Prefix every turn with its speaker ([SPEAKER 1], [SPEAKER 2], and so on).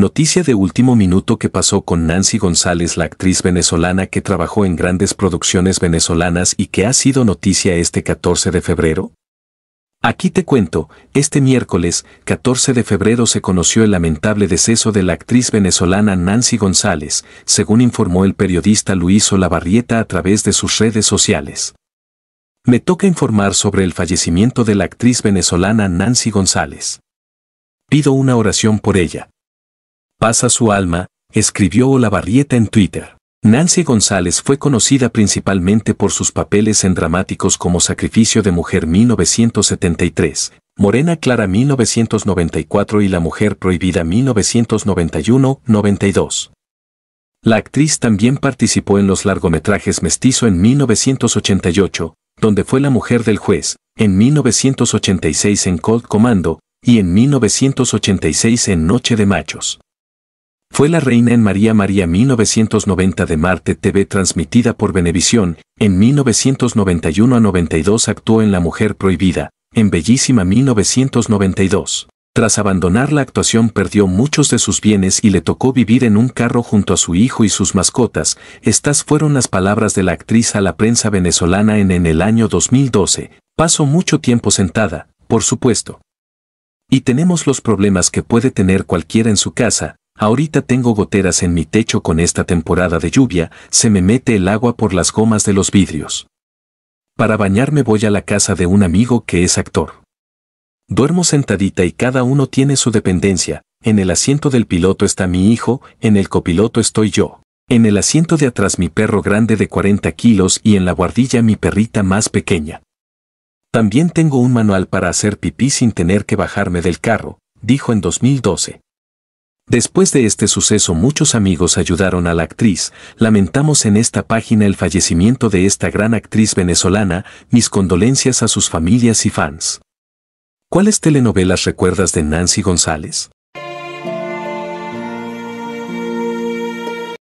[SPEAKER 1] Noticia de último minuto que pasó con Nancy González, la actriz venezolana que trabajó en grandes producciones venezolanas y que ha sido noticia este 14 de febrero. Aquí te cuento, este miércoles, 14 de febrero se conoció el lamentable deceso de la actriz venezolana Nancy González, según informó el periodista Luis Olavarrieta a través de sus redes sociales. Me toca informar sobre el fallecimiento de la actriz venezolana Nancy González. Pido una oración por ella. Pasa su alma, escribió Barrieta en Twitter. Nancy González fue conocida principalmente por sus papeles en dramáticos como Sacrificio de Mujer 1973, Morena Clara 1994 y La Mujer Prohibida 1991-92. La actriz también participó en los largometrajes Mestizo en 1988, donde fue la mujer del juez, en 1986 en Cold Commando y en 1986 en Noche de Machos. Fue la reina en María María 1990 de Marte TV transmitida por Venevisión, en 1991 a 92 actuó en La Mujer Prohibida, en Bellísima 1992. Tras abandonar la actuación perdió muchos de sus bienes y le tocó vivir en un carro junto a su hijo y sus mascotas. Estas fueron las palabras de la actriz a la prensa venezolana en, en el año 2012. Pasó mucho tiempo sentada, por supuesto. Y tenemos los problemas que puede tener cualquiera en su casa, Ahorita tengo goteras en mi techo con esta temporada de lluvia, se me mete el agua por las gomas de los vidrios. Para bañarme voy a la casa de un amigo que es actor. Duermo sentadita y cada uno tiene su dependencia, en el asiento del piloto está mi hijo, en el copiloto estoy yo, en el asiento de atrás mi perro grande de 40 kilos y en la guardilla mi perrita más pequeña. También tengo un manual para hacer pipí sin tener que bajarme del carro, dijo en 2012. Después de este suceso muchos amigos ayudaron a la actriz, lamentamos en esta página el fallecimiento de esta gran actriz venezolana, mis condolencias a sus familias y fans. ¿Cuáles telenovelas recuerdas de Nancy González?